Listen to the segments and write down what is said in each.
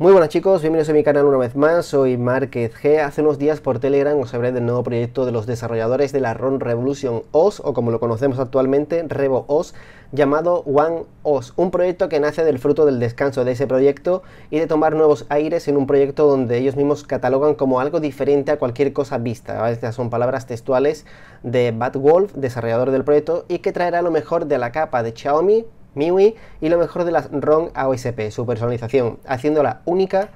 Muy buenas chicos, bienvenidos a mi canal una vez más, soy Márquez G. Hace unos días por Telegram os hablé del nuevo proyecto de los desarrolladores de la RON Revolution OS, o como lo conocemos actualmente, Revo OS, llamado One OS, un proyecto que nace del fruto del descanso de ese proyecto y de tomar nuevos aires en un proyecto donde ellos mismos catalogan como algo diferente a cualquier cosa vista. Estas son palabras textuales de Bad Wolf, desarrollador del proyecto, y que traerá lo mejor de la capa de Xiaomi, MIUI y lo mejor de las ROM AOSP, su personalización, haciéndola única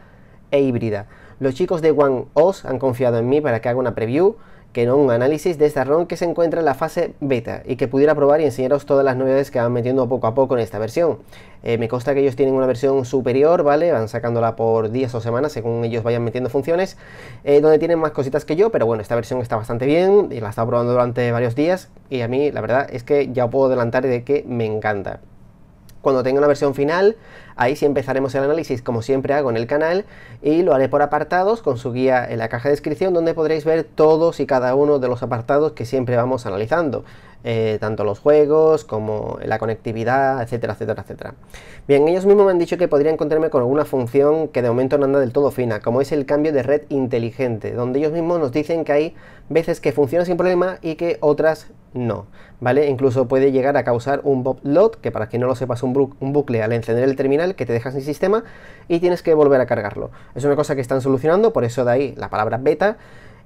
e híbrida. Los chicos de One OS han confiado en mí para que haga una preview, que no un análisis de esta ROM que se encuentra en la fase beta y que pudiera probar y enseñaros todas las novedades que van metiendo poco a poco en esta versión. Eh, me consta que ellos tienen una versión superior, ¿vale? Van sacándola por días o semanas según ellos vayan metiendo funciones, eh, donde tienen más cositas que yo, pero bueno, esta versión está bastante bien y la he estado probando durante varios días y a mí la verdad es que ya puedo adelantar de que me encanta cuando tenga una versión final Ahí sí empezaremos el análisis como siempre hago en el canal y lo haré por apartados con su guía en la caja de descripción donde podréis ver todos y cada uno de los apartados que siempre vamos analizando. Eh, tanto los juegos como la conectividad, etcétera, etcétera, etcétera. Bien, ellos mismos me han dicho que podría encontrarme con alguna función que de momento no anda del todo fina, como es el cambio de red inteligente, donde ellos mismos nos dicen que hay veces que funciona sin problema y que otras no, ¿vale? Incluso puede llegar a causar un bob que para quien no lo sepa es un bucle al encender el terminal que te dejas en sistema y tienes que volver a cargarlo. Es una cosa que están solucionando, por eso de ahí la palabra beta.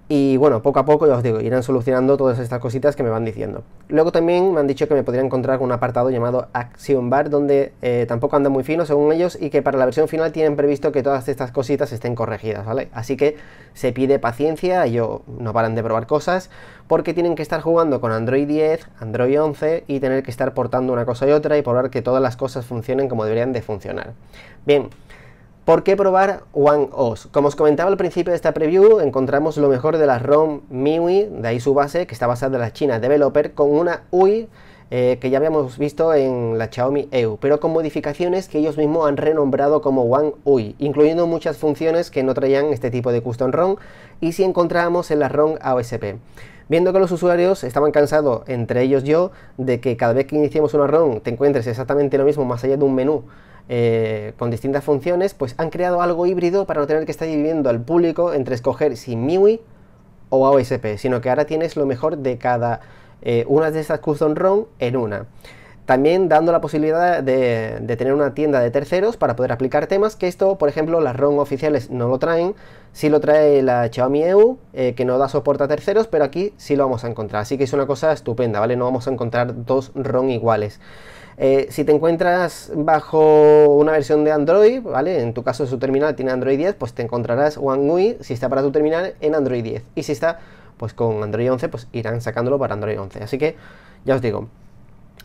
Y bueno, poco a poco, ya os digo, irán solucionando todas estas cositas que me van diciendo. Luego también me han dicho que me podría encontrar un apartado llamado Action Bar, donde eh, tampoco anda muy fino según ellos, y que para la versión final tienen previsto que todas estas cositas estén corregidas, ¿vale? Así que se pide paciencia, ellos no paran de probar cosas, porque tienen que estar jugando con Android 10, Android 11, y tener que estar portando una cosa y otra, y probar que todas las cosas funcionen como deberían de funcionar. Bien. ¿Por qué probar OneOS? Como os comentaba al principio de esta preview, encontramos lo mejor de la ROM MIUI, de ahí su base, que está basada en la China Developer, con una UI eh, que ya habíamos visto en la Xiaomi EU, pero con modificaciones que ellos mismos han renombrado como One UI, incluyendo muchas funciones que no traían este tipo de custom ROM y si encontrábamos en la ROM AOSP. Viendo que los usuarios estaban cansados, entre ellos yo, de que cada vez que iniciamos una ROM te encuentres exactamente lo mismo más allá de un menú eh, con distintas funciones, pues han creado algo híbrido para no tener que estar dividiendo al público entre escoger si MIUI o AOSP, sino que ahora tienes lo mejor de cada eh, unas de esas custom ROM en una. También dando la posibilidad de, tener una tienda de terceros para poder aplicar temas, que esto, por ejemplo, las ROM oficiales no lo traen, Si lo trae la Xiaomi EU, eh, que no da soporte a terceros, pero aquí sí lo vamos a encontrar. Así que es una cosa estupenda, ¿vale? No vamos a encontrar dos ROM iguales. Eh, si te encuentras bajo una versión de Android, ¿vale? En tu caso su terminal tiene Android 10, pues te encontrarás One UI si está para tu terminal en Android 10. Y si está pues con Android 11 pues irán sacándolo para Android 11. Así que ya os digo,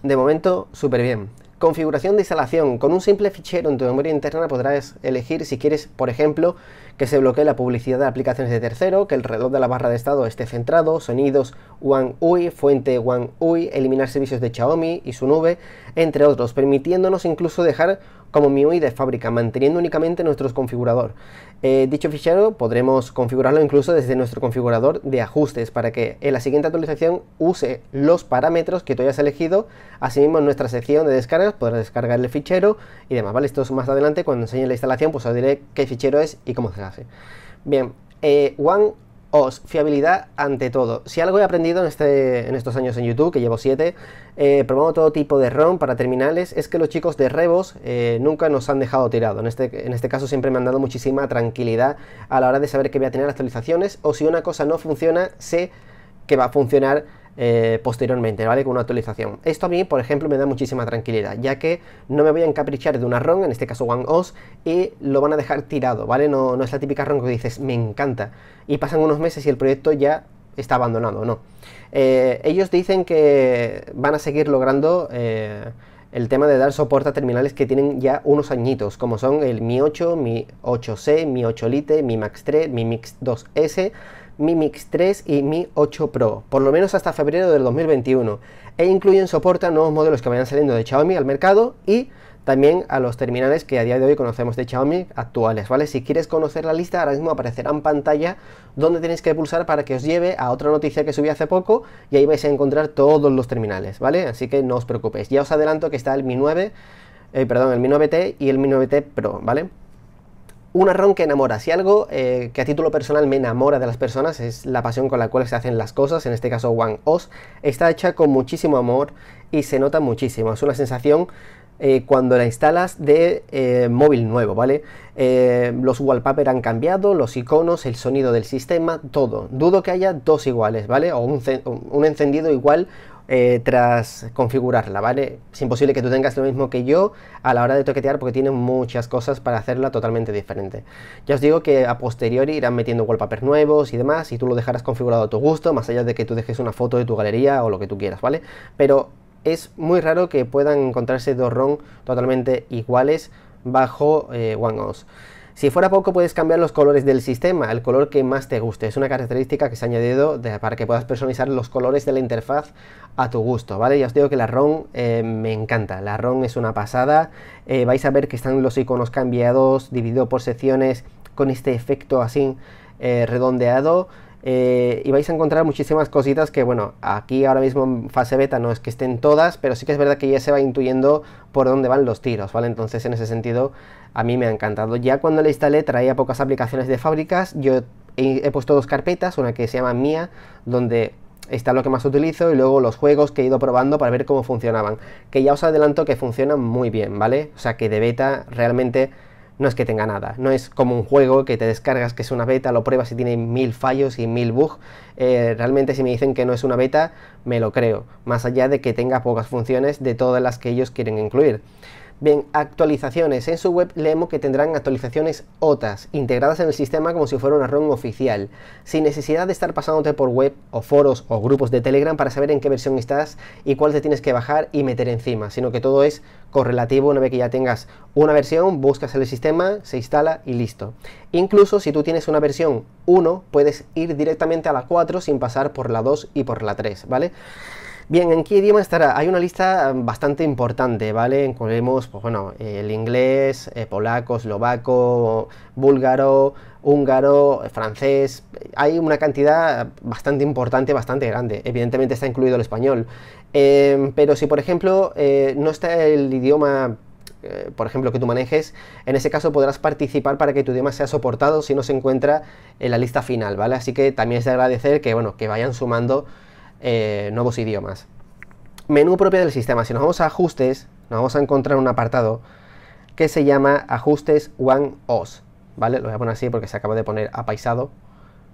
de momento súper bien. Configuración de instalación. Con un simple fichero en tu memoria interna podrás elegir si quieres, por ejemplo, que se bloquee la publicidad de aplicaciones de tercero, que el reloj de la barra de estado esté centrado, sonidos One UI, fuente One UI, eliminar servicios de Xiaomi y su nube, entre otros, permitiéndonos incluso dejar como MIUI de fábrica, manteniendo únicamente nuestro configurador. Eh, dicho fichero podremos configurarlo incluso desde nuestro configurador de ajustes para que en la siguiente actualización use los parámetros que tú hayas elegido. Asimismo, en nuestra sección de descargas podrás descargar el fichero y demás, ¿vale? Esto es más adelante, cuando enseñe la instalación, pues os diré qué fichero es y cómo se hace. Bien, One eh, os, fiabilidad ante todo. Si algo he aprendido en, este, en estos años en YouTube, que llevo 7, eh, probando todo tipo de ROM para terminales, es que los chicos de Rebos eh, nunca nos han dejado tirado. En este, en este caso siempre me han dado muchísima tranquilidad a la hora de saber que voy a tener actualizaciones o si una cosa no funciona, sé que va a funcionar eh, posteriormente, ¿vale? Con una actualización. Esto a mí, por ejemplo, me da muchísima tranquilidad, ya que no me voy a encaprichar de una ROM, en este caso One OS, y lo van a dejar tirado, ¿vale? No, no es la típica ROM que dices, me encanta, y pasan unos meses y el proyecto ya está abandonado, ¿no? Eh, ellos dicen que van a seguir logrando... Eh, el tema de dar soporte a terminales que tienen ya unos añitos, como son el Mi 8, Mi 8C, Mi 8 Lite, Mi Max 3, Mi Mix 2S, mi Mix 3 y Mi 8 Pro, por lo menos hasta febrero del 2021, e incluyen, a nuevos modelos que vayan saliendo de Xiaomi al mercado y también a los terminales que a día de hoy conocemos de Xiaomi actuales, ¿vale? Si quieres conocer la lista, ahora mismo aparecerá en pantalla donde tenéis que pulsar para que os lleve a otra noticia que subí hace poco y ahí vais a encontrar todos los terminales, ¿vale? Así que no os preocupéis. Ya os adelanto que está el Mi 9, eh, perdón, el Mi 9T y el Mi 9T Pro, ¿vale? Una ron que enamora. Si algo eh, que a título personal me enamora de las personas es la pasión con la cual se hacen las cosas, en este caso One Os, está hecha con muchísimo amor y se nota muchísimo. Es una sensación eh, cuando la instalas de eh, móvil nuevo, ¿vale? los wallpaper han cambiado, los iconos, el sonido del sistema, todo. Dudo que haya dos iguales, ¿vale? O un encendido igual eh, tras configurarla, ¿vale? Es imposible que tú tengas lo mismo que yo a la hora de toquetear porque tiene muchas cosas para hacerla totalmente diferente. Ya os digo que a posteriori irán metiendo wallpapers nuevos y demás y tú lo dejarás configurado a tu gusto, más allá de que tú dejes una foto de tu galería o lo que tú quieras, ¿vale? Pero es muy raro que puedan encontrarse dos ROM totalmente iguales bajo eh, one OneOS. Si fuera poco, puedes cambiar los colores del sistema el color que más te guste. Es una característica que se ha añadido para que puedas personalizar los colores de la interfaz a tu gusto, ¿vale? Ya os digo que la ROM eh, me encanta, la ROM es una pasada. Eh, vais a ver que están los iconos cambiados, dividido por secciones, con este efecto así eh, redondeado. Eh, y vais a encontrar muchísimas cositas que, bueno, aquí ahora mismo en fase beta no es que estén todas, pero sí que es verdad que ya se va intuyendo por dónde van los tiros, ¿vale? Entonces, en ese sentido, a mí me ha encantado. Ya cuando la instalé traía pocas aplicaciones de fábricas, yo he, he puesto dos carpetas, una que se llama mía, donde está lo que más utilizo y luego los juegos que he ido probando para ver cómo funcionaban, que ya os adelanto que funcionan muy bien, ¿vale? O sea, que de beta realmente no es que tenga nada, no es como un juego que te descargas que es una beta, lo pruebas y tiene mil fallos y mil bugs, eh, realmente si me dicen que no es una beta, me lo creo, más allá de que tenga pocas funciones de todas las que ellos quieren incluir. Bien, actualizaciones. En su web leemos que tendrán actualizaciones OTAS, integradas en el sistema como si fuera una ROM oficial, sin necesidad de estar pasándote por web o foros o grupos de Telegram para saber en qué versión estás y cuál te tienes que bajar y meter encima, sino que todo es correlativo una vez que ya tengas una versión, buscas el sistema, se instala y listo. Incluso si tú tienes una versión 1, puedes ir directamente a la 4 sin pasar por la 2 y por la 3, ¿vale? Bien, ¿en qué idioma estará? Hay una lista em, bastante importante, ¿vale? Incluimos, pues bueno, el inglés, eh, polaco, eslovaco, búlgaro, húngaro, eh, francés. Hay una cantidad eh, bastante importante, bastante grande. Evidentemente está incluido el español. Em, pero si, por ejemplo, no está el idioma por ejemplo, que tú manejes, en ese caso podrás participar para que tu idioma sea soportado si no se encuentra en la lista final, ¿vale? Así que también es de agradecer que, bueno, que vayan sumando eh, nuevos idiomas. Menú propio del sistema. Si nos vamos a ajustes, nos vamos a encontrar un apartado que se llama ajustes One OS. ¿Vale? Lo voy a poner así porque se acaba de poner apaisado.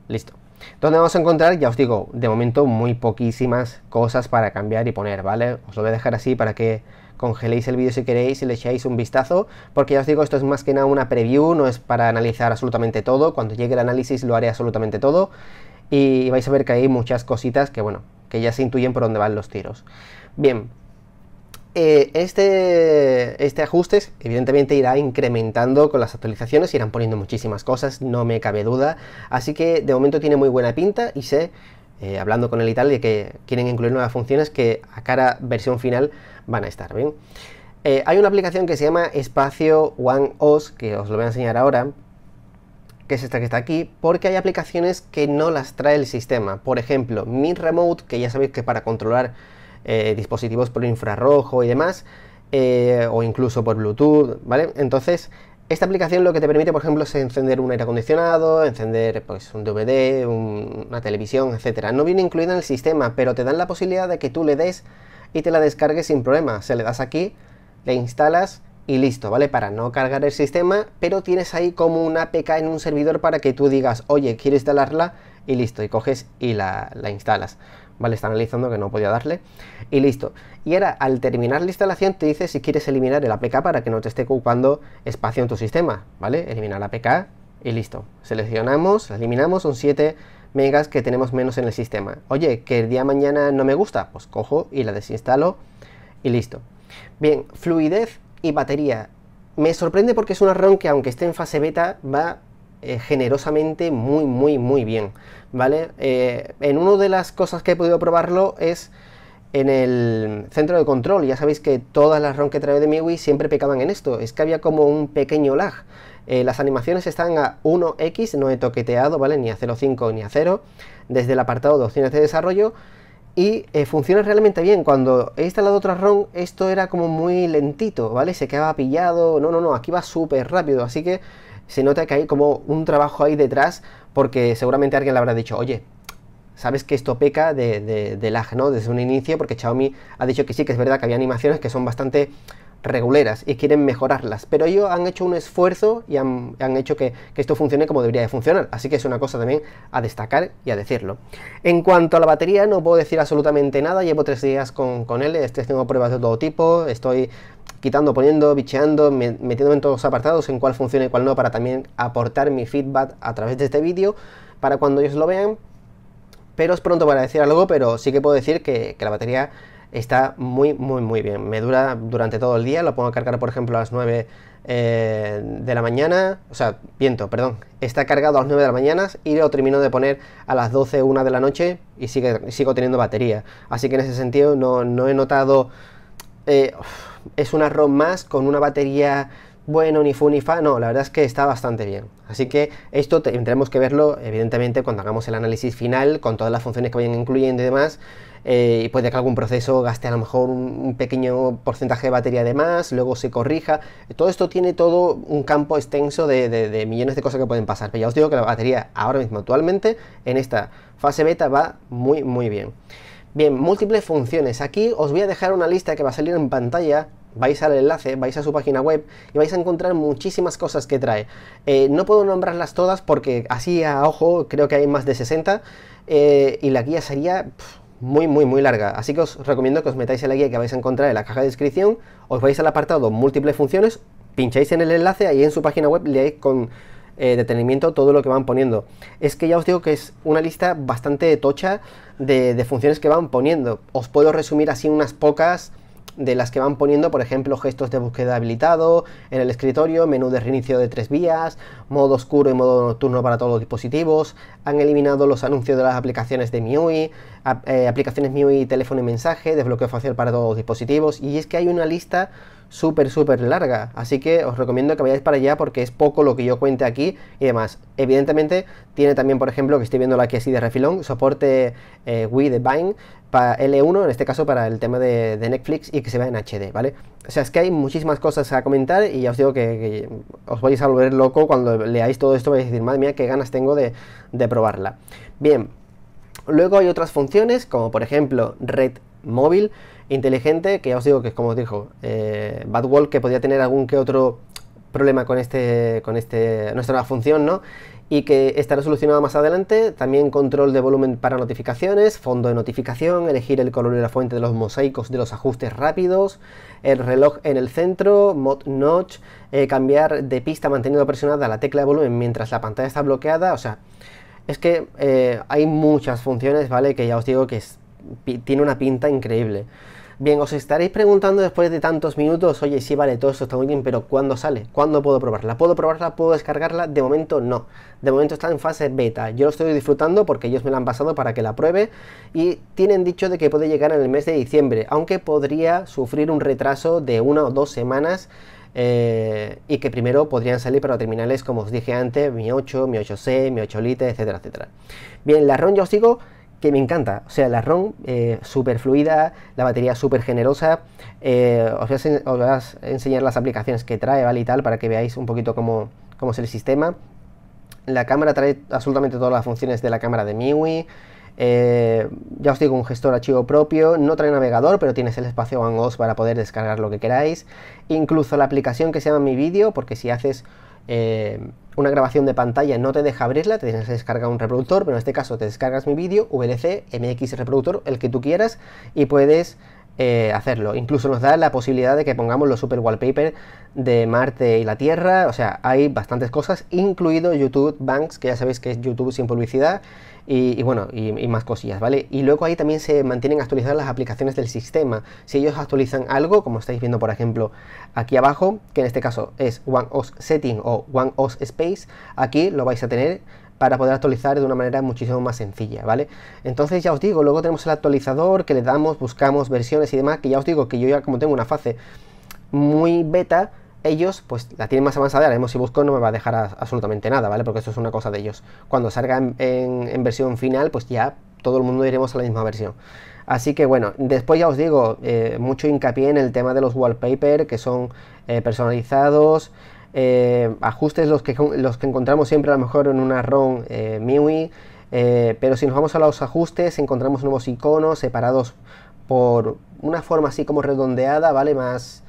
Listo. Donde vamos a encontrar, ya os digo, de momento muy poquísimas cosas para cambiar y poner, ¿vale? Os lo voy a dejar así para que congeléis el vídeo si queréis y le echéis un vistazo, porque ya os digo, esto es más que nada una preview, no es para analizar absolutamente todo, cuando llegue el análisis lo haré absolutamente todo, y vais a ver que hay muchas cositas que, bueno, que ya se intuyen por dónde van los tiros. Bien, eh, este, este ajuste evidentemente irá incrementando con las actualizaciones, irán poniendo muchísimas cosas, no me cabe duda, así que de momento tiene muy buena pinta y sé eh, hablando con el y tal, de que quieren incluir nuevas funciones que a cara versión final van a estar, ¿bien? Eh, hay una aplicación que se llama Espacio One OS, que os lo voy a enseñar ahora, que es esta que está aquí, porque hay aplicaciones que no las trae el sistema. Por ejemplo, Mi Remote, que ya sabéis que para controlar eh, dispositivos por infrarrojo y demás, eh, o incluso por Bluetooth, ¿vale? Entonces, esta aplicación lo que te permite, por ejemplo, es encender un aire acondicionado, encender pues, un DVD, una televisión, etcétera. No viene incluida en el sistema, pero te dan la posibilidad de que tú le des y te la descargues sin problema. Se le das aquí, le instalas y listo, ¿vale? Para no cargar el sistema, pero tienes ahí como una APK en un servidor para que tú digas, oye, quiero instalarla y listo, y coges y la, la instalas. Vale, está analizando que no podía darle. Y listo. Y ahora, al terminar la instalación, te dice si quieres eliminar el APK para que no te esté ocupando espacio en tu sistema. ¿Vale? Eliminar APK y listo. Seleccionamos, eliminamos, son 7 megas que tenemos menos en el sistema. Oye, que el día de mañana no me gusta, pues cojo y la desinstalo y listo. Bien, fluidez y batería. Me sorprende porque es una ROM que aunque esté en fase beta va eh, generosamente muy muy muy bien, ¿vale? Eh, en una de las cosas que he podido probarlo es en el centro de control, ya sabéis que todas las ROM que trae de MIUI siempre pecaban en esto, es que había como un pequeño lag, eh, las animaciones están a 1x, no he toqueteado, ¿vale? Ni a 0.5 ni a 0, desde el apartado de opciones de desarrollo, y eh, funciona realmente bien. Cuando he instalado otra ROM, esto era como muy lentito, ¿vale? Se quedaba pillado, no, no, no, aquí va súper rápido, así que se nota que hay como un trabajo ahí detrás, porque seguramente alguien le habrá dicho, oye, sabes que esto peca de, de, de lag, ¿no? Desde un inicio, porque Xiaomi ha dicho que sí, que es verdad que había animaciones que son bastante reguleras y quieren mejorarlas, pero ellos han hecho un esfuerzo y han, hecho que, esto funcione como debería de funcionar, así que es una cosa también a destacar y a decirlo. En cuanto a la batería, no puedo decir absolutamente nada, llevo tres días con, él, estoy haciendo pruebas de todo tipo, estoy quitando, poniendo, bicheando, metiéndome en todos los apartados, en cuál funciona y cuál no, para también aportar mi feedback a través de este vídeo, para cuando ellos lo vean, pero es pronto para decir algo, pero sí que puedo decir que la batería está muy, muy, muy bien. Me dura durante todo el día, lo pongo a cargar, por ejemplo, a las 9 eh, de la mañana, o sea, viento, perdón, está cargado a las 9 de la mañana y lo termino de poner a las 12, 1 de la noche y sigo teniendo batería. Así que en ese sentido no, he notado... Eh, es una ROM más con una batería bueno, ni fu ni fa, no, la verdad es que está bastante bien. Así que esto tendremos que verlo, evidentemente, cuando hagamos el análisis final, con todas las funciones que vayan incluyendo y demás, eh, y puede que algún proceso gaste a lo mejor un, pequeño porcentaje de batería de más, luego se corrija. Todo esto tiene todo un campo extenso de, millones de cosas que pueden pasar. Pero ya os digo que la batería ahora mismo, actualmente, en esta fase beta va muy, muy bien. Bien, múltiples funciones. Aquí os voy a dejar una lista que va a salir en pantalla. Vais al enlace, vais a su página web y vais a encontrar muchísimas cosas que trae. Eh, no puedo nombrarlas todas porque así a ojo creo que hay más de 60 eh, y la guía sería muy, muy, muy larga. Así que os recomiendo que os metáis en la guía que vais a encontrar en la caja de descripción, os vais al apartado múltiples funciones, pincháis en el enlace, ahí en su página web leáis con eh, detenimiento todo lo que van poniendo. Es que ya os digo que es una lista bastante tocha de funciones que van poniendo. Os puedo resumir así unas pocas de las que van poniendo, por ejemplo, gestos de búsqueda habilitado en el escritorio, menú de reinicio de tres vías, modo oscuro y modo nocturno para todos los dispositivos, han eliminado los anuncios de las aplicaciones de MIUI, eh, aplicaciones MIUI, teléfono y mensaje, desbloqueo facial para todos los dispositivos, y es que hay una lista súper, súper larga. Así que os recomiendo que vayáis para allá porque es poco lo que yo cuente aquí y demás. Evidentemente, tiene también, por ejemplo, que estoy viendo la que así de refilón, soporte eh, Wii de Vine, para L1, en este caso para el tema de, Netflix, y que se vea en HD, ¿vale? O sea, es que hay muchísimas cosas a comentar y ya os digo que, os vais a volver loco cuando leáis todo esto, vais a decir, madre mía, qué ganas tengo de, probarla. Bien, luego hay otras funciones, como por ejemplo red móvil inteligente, que ya os digo que es como os dijo eh, Badwall, que podría tener algún que otro problema con este con este nuestra función no y que estará solucionado más adelante. También control de volumen para notificaciones, fondo de notificación, elegir el color y la fuente de los mosaicos de los ajustes rápidos, el reloj en el centro, mod notch, eh, cambiar de pista manteniendo presionada la tecla de volumen mientras la pantalla está bloqueada. O sea, es que eh, hay muchas funciones, ¿vale? Que ya os digo que tiene una pinta increíble. Bien, os estaréis preguntando después de tantos minutos, oye, sí, vale, todo esto está muy bien, pero ¿cuándo sale? ¿Cuándo puedo probarla? ¿Puedo probarla? ¿Puedo descargarla? De momento no. De momento está en fase beta. Yo lo estoy disfrutando porque ellos me la han pasado para que la pruebe y tienen dicho de que puede llegar en el mes de diciembre, aunque podría sufrir un retraso de una o dos semanas. Eh, y que primero podrían salir para terminales como os dije antes, Mi 8, Mi 8C, Mi 8 Lite, etcétera, etcétera. Bien, la ROM ya os digo, que me encanta. O sea, la ROM eh, súper fluida, la batería súper generosa. Eh, os, voy a, enseñar las aplicaciones que trae, ¿vale? Y tal, para que veáis un poquito cómo, es el sistema. La cámara trae absolutamente todas las funciones de la cámara de MIUI. Eh, ya os digo, un gestor archivo propio, no trae navegador, pero tienes el espacio OneOS para poder descargar lo que queráis. Incluso la aplicación que se llama Mi Video porque si haces eh, una grabación de pantalla no te deja abrirla, te tienes que descargar un reproductor, pero en este caso te descargas mi vídeo, VLC, MX reproductor, el que tú quieras, y puedes eh, hacerlo. Incluso nos da la posibilidad de que pongamos los super wallpapers de Marte y la Tierra. O sea, hay bastantes cosas, incluido YouTube Banks, que ya sabéis que es YouTube sin publicidad. Y, bueno, y, más cosillas, ¿vale? Y luego ahí también se mantienen actualizadas las aplicaciones del sistema. Si ellos actualizan algo, como estáis viendo por ejemplo aquí abajo, que en este caso es One OneOS Setting o One OneOS Space, aquí lo vais a tener para poder actualizar de una manera muchísimo más sencilla, ¿vale? Entonces ya os digo, luego tenemos el actualizador que le damos, buscamos versiones y demás, que ya os digo que yo ya como tengo una fase muy beta, ellos pues la tienen más avanzada, ahora si busco no me va a dejar absolutamente nada, ¿vale? Porque eso es una cosa de ellos. Cuando salga en, versión final, pues ya todo el mundo iremos a la misma versión. Así que bueno, después ya os digo, eh, mucho hincapié en el tema de los wallpaper, que son eh, personalizados, eh, ajustes los que, los que encontramos siempre a lo mejor en una ROM eh, MIUI, eh, pero si nos vamos a los ajustes encontramos nuevos iconos separados por una forma así como redondeada, ¿vale? Más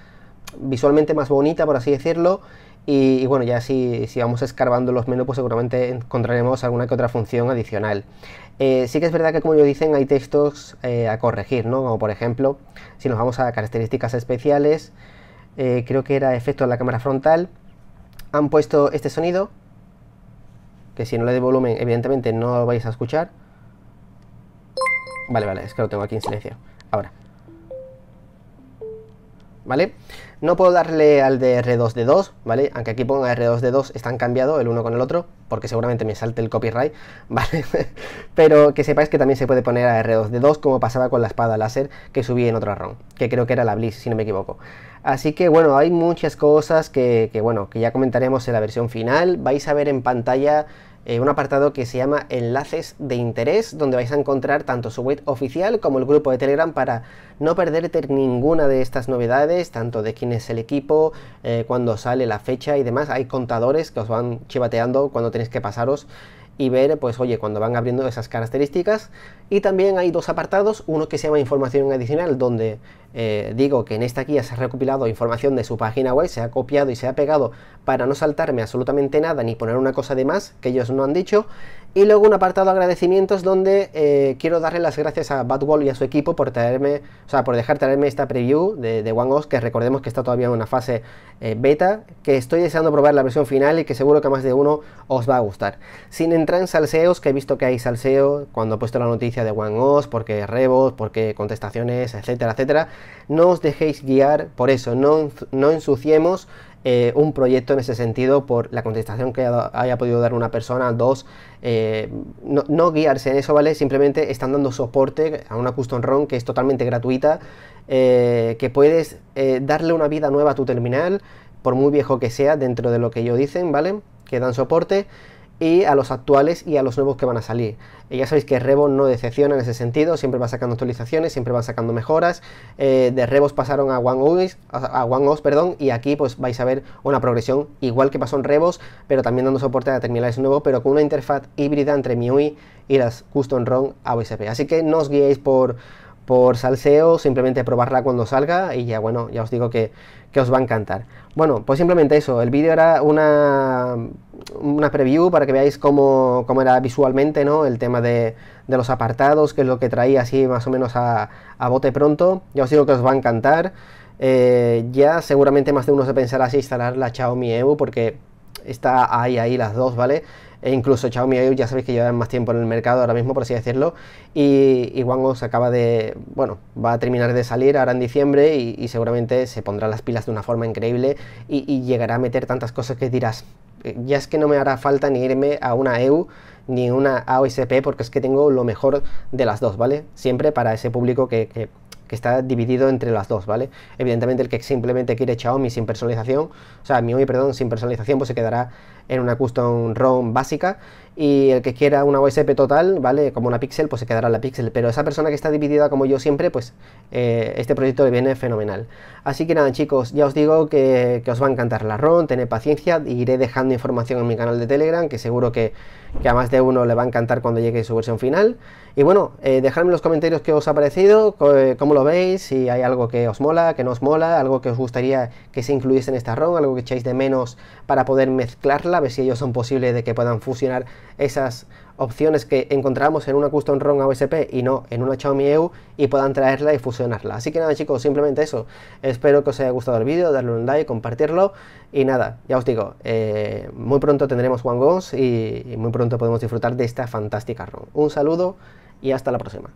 visualmente más bonita, por así decirlo. Y, bueno, ya si, si, vamos escarbando los menús, pues seguramente encontraremos alguna que otra función adicional. sí que es verdad que, como yo dicen, hay textos a corregir, Como por ejemplo, si nos vamos a características especiales, creo que era efecto de la cámara frontal, han puesto este sonido, que si no le de volumen, evidentemente no lo vais a escuchar. Vale, vale, es que lo tengo aquí en silencio. Ahora. ¿Vale? No puedo darle al de R2D2, ¿vale? Aunque aquí ponga R2D2, están cambiados el uno con el otro, porque seguramente me salte el copyright, ¿vale? Pero que sepáis que también se puede poner a R2D2, como pasaba con la espada láser que subí en otra ROM, que creo que era la Bliss, si no me equivoco. Así que bueno, hay muchas cosas que bueno, que ya comentaremos en la versión final. Vais a ver en pantalla eh, un apartado que se llama enlaces de interés, donde vais a encontrar tanto su web oficial como el grupo de Telegram para no perderte ninguna de estas novedades, tanto de quién es el equipo, eh, cuándo cuando sale la fecha y demás. Hay contadores que os van chivateando cuando tenéis que pasaros y ver, pues oye, cuando van abriendo esas características. Y también hay dos apartados, uno que se llama información adicional, donde eh, digo que en esta guía se ha recopilado información de su página web, se ha copiado y se ha pegado para no saltarme absolutamente nada ni poner una cosa de más que ellos no han dicho. Y luego un apartado agradecimientos donde eh, quiero darle las gracias a BadWall y a su equipo por traerme, o sea, por dejar traerme esta preview de, One OneOS, que recordemos que está todavía en una fase eh, beta, que estoy deseando probar la versión final y que seguro que más de uno os va a gustar. Sin salseos, que he visto que hay salseo cuando he puesto la noticia de OneOS, porque rebos, porque contestaciones, etcétera, etcétera. No os dejéis guiar por eso, no, ensuciemos eh, un proyecto en ese sentido por la contestación que haya, podido dar una persona, dos, eh, no, guiarse en eso, ¿vale? Simplemente están dando soporte a una custom ROM que es totalmente gratuita, eh, que puedes darle una vida nueva a tu terminal, por muy viejo que sea, dentro de lo que ellos dicen, ¿vale? Que dan soporte y a los actuales y a los nuevos que van a salir. ya sabéis que Revo no decepciona en ese sentido, siempre va sacando actualizaciones, siempre va sacando mejoras. Eh, de Revo pasaron a OneOS, a OneOS, perdón, y aquí pues vais a ver una progresión igual que pasó en Rebos, pero también dando soporte a terminales nuevos, pero con una interfaz híbrida entre MIUI y las Custom ROM a Así que no os guiéis por por salseo, simplemente probarla cuando salga y ya bueno, ya os digo que, os va a encantar. Bueno, pues simplemente eso, el vídeo era una, una preview para que veáis cómo, cómo era visualmente ¿no? el tema de, los apartados, que es lo que traía así más o menos a, a bote pronto, ya os digo que os va a encantar. Eh, ya seguramente más de uno se pensará así instalar la Xiaomi EU porque está ahí, ahí las dos, ¿vale? E incluso Xiaomi ya sabéis que llevan más tiempo en el mercado ahora mismo, por así decirlo. Y, Wango se acaba de, bueno, va a terminar de salir ahora en diciembre y, seguramente se pondrá las pilas de una forma increíble y, llegará a meter tantas cosas que dirás, eh, ya es que no me hará falta ni irme a una EU ni una AOSP porque es que tengo lo mejor de las dos, ¿vale? Siempre para ese público que, está dividido entre las dos, ¿vale? Evidentemente el que simplemente quiere Xiaomi sin personalización, o sea, MIUI, perdón, sin personalización, pues se quedará en una custom ROM básica y el que quiera una OSP total, ¿vale? Como una pixel, pues se quedará la pixel, pero esa persona que está dividida como yo siempre, pues eh, este proyecto le viene fenomenal. Así que nada chicos, ya os digo que, os va a encantar la ROM, tened paciencia, iré dejando información en mi canal de Telegram, que seguro que, a más de uno le va a encantar cuando llegue su versión final. Y bueno, eh, dejadme en los comentarios qué os ha parecido, cómo lo veis, si hay algo que os mola, que no os mola, algo que os gustaría que se incluyese en esta ROM, algo que echáis de menos para poder mezclarla a ver si ellos son posibles de que puedan fusionar esas opciones que encontramos en una Custom ROM AOSP y no en una Xiaomi EU y puedan traerla y fusionarla. Así que nada chicos, simplemente eso. Espero que os haya gustado el vídeo, darle un like, compartirlo y nada, ya os digo, eh, muy pronto tendremos Wangons y muy pronto podemos disfrutar de esta fantástica ROM. Un saludo y hasta la próxima.